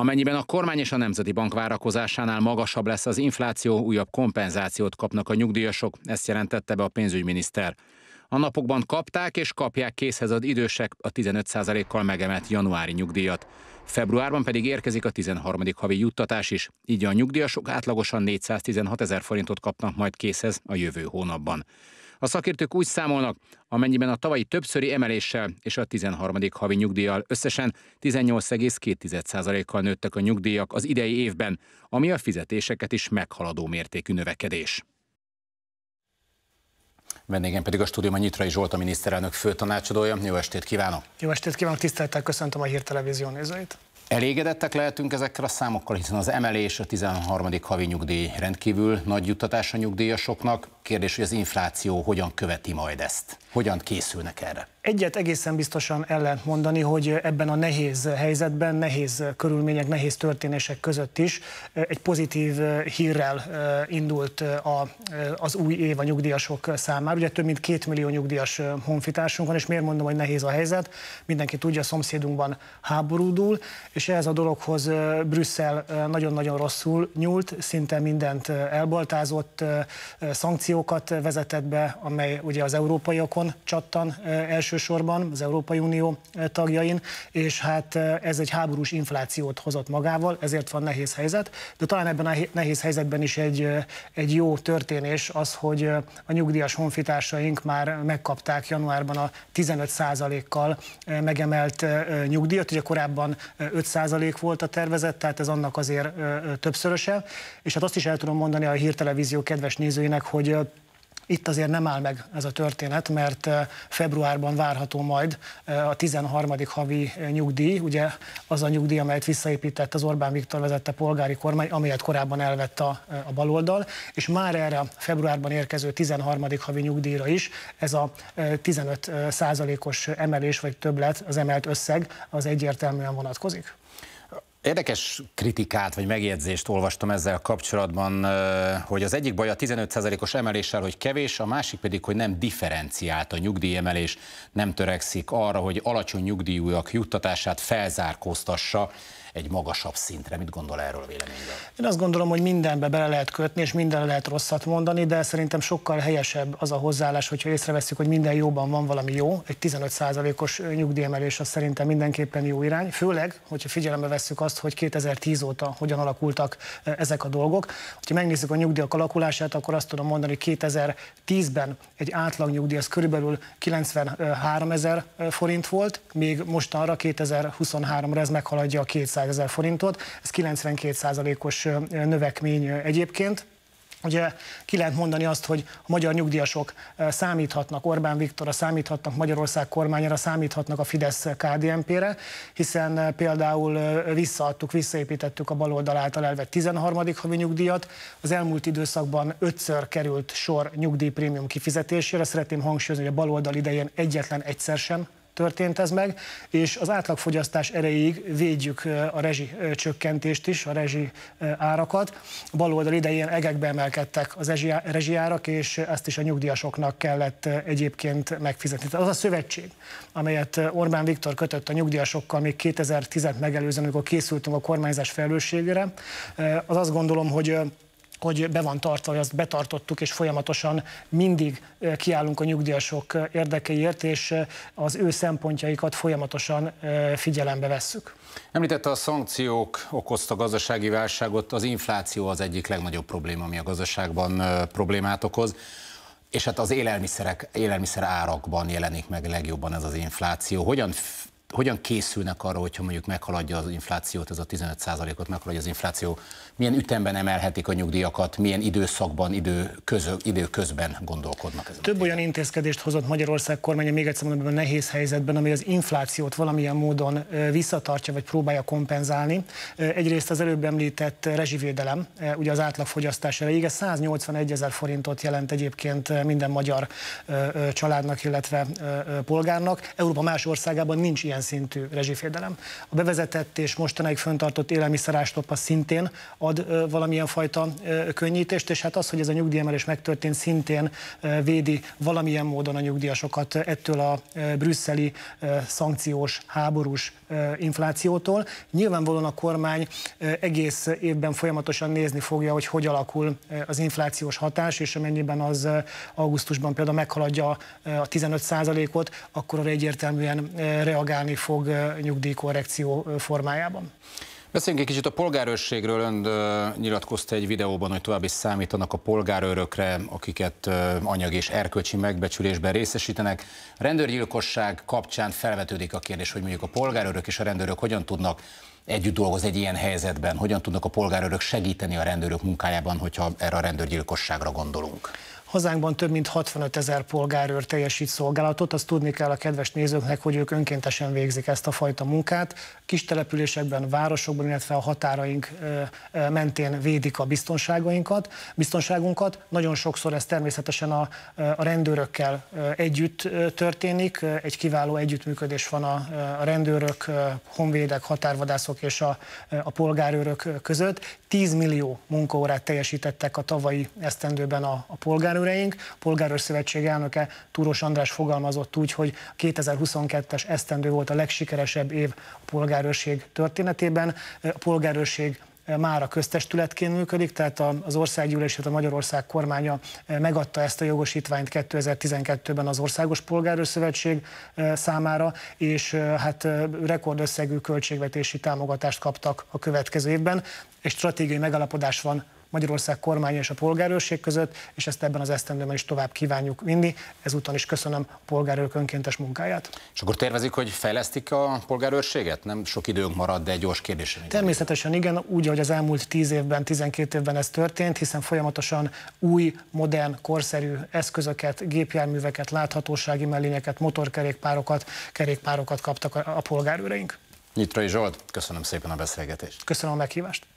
Amennyiben a kormány és a Nemzeti Bank várakozásánál magasabb lesz az infláció, újabb kompenzációt kapnak a nyugdíjasok, ezt jelentette be a pénzügyminiszter. A napokban kapták és kapják készhez az idősek a 15%-kal megemelt januári nyugdíjat. Februárban pedig érkezik a 13. havi juttatás is, így a nyugdíjasok átlagosan 416 ezer forintot kapnak majd készhez a jövő hónapban. A szakértők úgy számolnak, amennyiben a tavalyi többszöri emeléssel és a 13. havi nyugdíjjal összesen 18,2%-kal nőttek a nyugdíjak az idei évben, ami a fizetéseket is meghaladó mértékű növekedés. Vendégem pedig a stúdióban Nyitrai Zsolt, a miniszterelnök főtanácsadója. Jó estét kívánok! Jó estét kívánok, tisztelettel köszöntöm a hírtelevízió nézőit! Elégedettek lehetünk ezekkel a számokkal, hiszen az emelés a 13. havi nyugdíj rendkívül nagy juttatás a nyugdíjasoknak kérdés, hogy az infláció hogyan követi majd ezt. Hogyan készülnek erre? Egyet egészen biztosan el lehet mondani, hogy ebben a nehéz helyzetben, nehéz körülmények, nehéz történések között is eh, egy pozitív eh, hírrel eh, indult a, az új év a nyugdíjasok számára. Ugye több mint két millió nyugdíjas honfitársunk van, és miért mondom, hogy nehéz a helyzet? Mindenki tudja, a szomszédunkban háborúdul, és ehhez a dologhoz Brüsszel nagyon-nagyon rosszul nyúlt, szinte mindent elbaltázott, szankciókat szankciókat vezetett be, amely ugye az európaiakon csattan elsősorban, az Európai Unió tagjain, és hát ez egy háborús inflációt hozott magával, ezért van nehéz helyzet, de talán ebben a nehéz helyzetben is egy, egy jó történés az, hogy a nyugdíjas honfitársaink már megkapták januárban a 15%-kal megemelt nyugdíjat, ugye korábban 5% volt a tervezet, tehát ez annak azért többszöröse, és hát azt is el tudom mondani a hírtelevízió kedves nézőinek, hogy itt azért nem áll meg ez a történet, mert eh, februárban várható majd eh, a 13. havi eh, nyugdíj, ugye az a nyugdíj, amelyet visszaépített az Orbán Viktor vezette polgári kormány, amelyet korábban elvett a, a baloldal, és már erre a februárban érkező 13. havi nyugdíjra is ez a 15 százalékos emelés vagy többlet, az emelt összeg, az egyértelműen vonatkozik? Érdekes kritikát vagy megjegyzést olvastam ezzel kapcsolatban, hogy az egyik baj a 15%-os emeléssel, hogy kevés, a másik pedig, hogy nem differenciált a nyugdíjemelés, nem törekszik arra, hogy alacsony nyugdíjúak juttatását felzárkóztassa egy magasabb szintre. Mit gondol erről a véleményről? Én azt gondolom, hogy mindenbe bele lehet kötni, és minden lehet rosszat mondani, de szerintem sokkal helyesebb az a hozzáállás, hogyha észreveszünk, hogy minden jóban van valami jó. Egy 15%-os nyugdíjemelés az szerintem mindenképpen jó irány, főleg, hogyha figyelembe vesszük azt, hogy 2010 óta hogyan alakultak e, ezek a dolgok. Ha megnézzük a nyugdíjak alakulását, akkor azt tudom mondani, hogy 2010-ben egy átlag nyugdíj az körülbelül 93 ezer e, forint volt, még mostanra 2023-ra ez meghaladja a 200 200 ezer forintot, ez 92%-os növekmény egyébként. Ugye ki lehet mondani azt, hogy a magyar nyugdíjasok számíthatnak Orbán Viktorra, számíthatnak Magyarország kormányára, számíthatnak a fidesz kdmp re hiszen például visszaadtuk, visszaépítettük a baloldal által elvett 13. havi nyugdíjat. Az elmúlt időszakban ötször került sor nyugdíjprémium kifizetésére. Szeretném hangsúlyozni, hogy a baloldal idején egyetlen egyszer sem történt ez meg, és az átlagfogyasztás erejéig védjük a rezsi csökkentést is, a rezsi árakat. A baloldal idején egekbe emelkedtek az rezsi árak, és ezt is a nyugdíjasoknak kellett egyébként megfizetni. Tehát az a szövetség, amelyet Orbán Viktor kötött a nyugdíjasokkal még 2010-et megelőzően, amikor készültünk a kormányzás felelősségére, az azt gondolom, hogy hogy be van tartva, hogy azt betartottuk, és folyamatosan mindig kiállunk a nyugdíjasok érdekeiért, és az ő szempontjaikat folyamatosan figyelembe vesszük. Említette a szankciók okozta gazdasági válságot, az infláció az egyik legnagyobb probléma, ami a gazdaságban problémát okoz és hát az élelmiszerek, élelmiszer árakban jelenik meg legjobban ez az infláció. Hogyan hogyan készülnek arra, hogyha mondjuk meghaladja az inflációt, ez a 15%-ot meghaladja az infláció, milyen ütemben emelhetik a nyugdíjakat, milyen időszakban, idő, közö, idő közben gondolkodnak? Ezen Több olyan intézkedést hozott Magyarország kormánya, még egyszer mondom, a nehéz helyzetben, ami az inflációt valamilyen módon visszatartja, vagy próbálja kompenzálni. Egyrészt az előbb említett rezsivédelem, ugye az átlagfogyasztás elejéig, ez 181 ezer forintot jelent egyébként minden magyar családnak, illetve polgárnak. Európa más országában nincs ilyen ilyen szintű rezsifédelem. A bevezetett és mostanáig föntartott élelmiszerástop az szintén ad valamilyen fajta könnyítést, és hát az, hogy ez a nyugdíjemelés megtörtént, szintén védi valamilyen módon a nyugdíjasokat ettől a brüsszeli szankciós, háborús inflációtól. Nyilvánvalóan a kormány egész évben folyamatosan nézni fogja, hogy hogy alakul az inflációs hatás, és amennyiben az augusztusban például meghaladja a 15%-ot, akkor arra egyértelműen reagálni változtatni fog nyugdíjkorrekció formájában? Beszéljünk egy kicsit a polgárőrségről. Ön nyilatkozta egy videóban, hogy tovább is számítanak a polgárőrökre, akiket anyagi és erkölcsi megbecsülésben részesítenek. A rendőrgyilkosság kapcsán felvetődik a kérdés, hogy mondjuk a polgárőrök és a rendőrök hogyan tudnak együtt dolgozni egy ilyen helyzetben, hogyan tudnak a polgárőrök segíteni a rendőrök munkájában, hogyha erre a rendőrgyilkosságra gondolunk. Hazánkban több mint 65 ezer polgárőr teljesít szolgálatot, azt tudni kell a kedves nézőknek, hogy ők önkéntesen végzik ezt a fajta munkát. Kis településekben, városokban, illetve a határaink mentén védik a biztonságainkat, biztonságunkat. Nagyon sokszor ez természetesen a, a rendőrökkel együtt történik. Egy kiváló együttműködés van a, a rendőrök, honvédek, határvadászok és a, a polgárőrök között. 10 millió munkaórát teljesítettek a tavalyi esztendőben a, a polgárőreink. A Polgárőrszövetség elnöke Túros András fogalmazott úgy, hogy 2022-es esztendő volt a legsikeresebb év a polgárőrség történetében. A polgárőrség már a köztestületként működik, tehát az országgyűlés, a Magyarország kormánya eh, megadta ezt a jogosítványt 2012-ben az Országos Polgárőrszövetség eh, számára, és eh, hát rekordösszegű költségvetési támogatást kaptak a következő évben, és stratégiai megalapodás van Magyarország kormány és a polgárőrség között, és ezt ebben az esztendőben is tovább kívánjuk vinni. Ezúton is köszönöm a polgárőrök önkéntes munkáját. És akkor tervezik, hogy fejlesztik a polgárőrséget? Nem sok időnk marad, de egy gyors kérdés. Természetesen igen, úgy, ahogy az elmúlt 10 évben, 12 évben ez történt, hiszen folyamatosan új, modern, korszerű eszközöket, gépjárműveket, láthatósági mellényeket, motorkerékpárokat, kerékpárokat kaptak a polgárőreink. Nyitrai Zsolt, köszönöm szépen a beszélgetést. Köszönöm a meghívást.